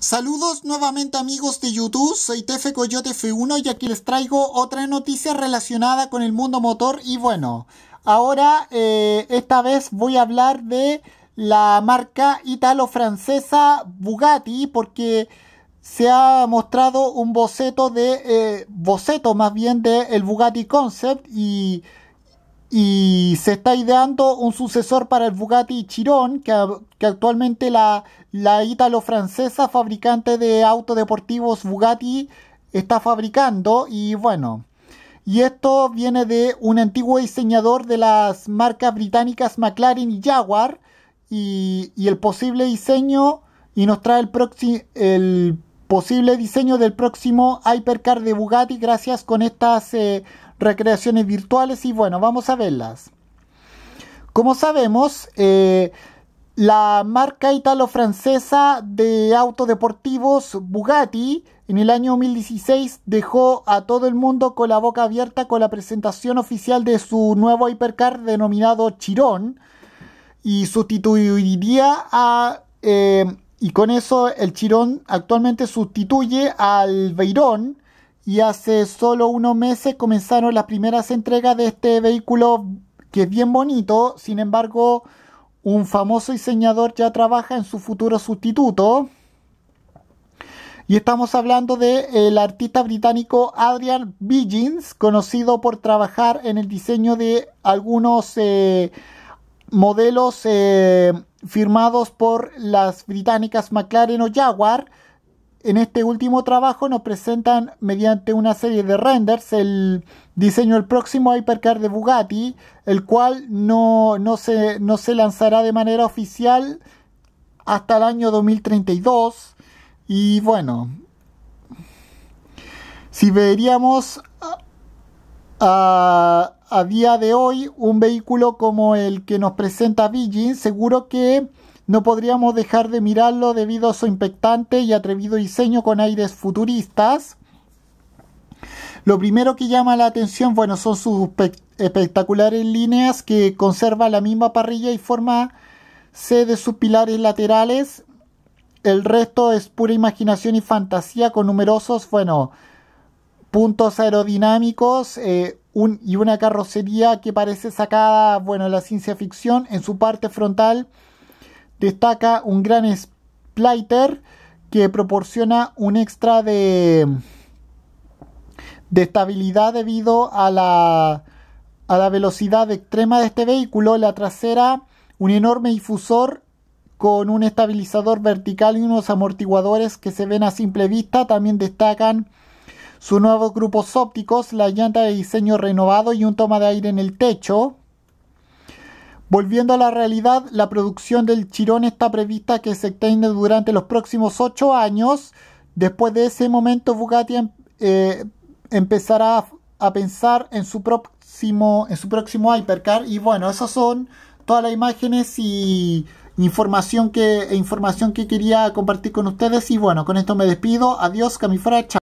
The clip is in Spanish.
Saludos nuevamente amigos de YouTube, soy Tefe Coyote F1 y aquí les traigo otra noticia relacionada con el mundo motor y bueno, ahora eh, esta vez voy a hablar de la marca italo-francesa Bugatti porque se ha mostrado un boceto de, eh, boceto más bien de el Bugatti Concept y y se está ideando un sucesor para el Bugatti Chiron, que, actualmente la, la ítalo-francesa fabricante de autos deportivos Bugatti está fabricando. Y bueno, y esto viene de un antiguo diseñador de las marcas británicas McLaren y Jaguar. Y, el posible diseño, y nos trae el, el posible diseño del próximo Hypercar de Bugatti gracias con estas eh, recreaciones virtuales y bueno, vamos a verlas. Como sabemos, eh, la marca italo-francesa de autodeportivos Bugatti en el año 2016 dejó a todo el mundo con la boca abierta con la presentación oficial de su nuevo hipercar denominado Chirón y sustituiría a... Eh, y con eso el Chirón actualmente sustituye al Veyron y hace solo unos meses comenzaron las primeras entregas de este vehículo que es bien bonito, sin embargo un famoso diseñador ya trabaja en su futuro sustituto. Y estamos hablando del eh, artista británico Adrian Biggins, conocido por trabajar en el diseño de algunos eh, modelos eh, firmados por las británicas McLaren o Jaguar, en este último trabajo nos presentan mediante una serie de renders el diseño del próximo hypercar de Bugatti, el cual no, se, no se lanzará de manera oficial hasta el año 2032. Y bueno, si veríamos a, a, día de hoy un vehículo como el que nos presenta Beijing, seguro que no podríamos dejar de mirarlo debido a su impactante y atrevido diseño con aires futuristas. Lo primero que llama la atención, bueno, son sus espectaculares líneas que conserva la misma parrilla y forma C de sus pilares laterales. El resto es pura imaginación y fantasía con numerosos, bueno, puntos aerodinámicos eh, y una carrocería que parece sacada, bueno, la ciencia ficción en su parte frontal destaca un gran splitter que proporciona un extra de, estabilidad debido a la, a la velocidad extrema de este vehículo. La trasera, un enorme difusor con un estabilizador vertical y unos amortiguadores que se ven a simple vista. También destacan sus nuevos grupos ópticos, la llanta de diseño renovado y un toma de aire en el techo. Volviendo a la realidad, la producción del Chirón está prevista que se extiende durante los próximos ocho años. Después de ese momento, Bugatti em, eh, empezará a, pensar en su, próximo, en su próximo Hypercar. Y bueno, esas son todas las imágenes y información que, e información que quería compartir con ustedes. Y bueno, con esto me despido. Adiós, Camifra. Chao.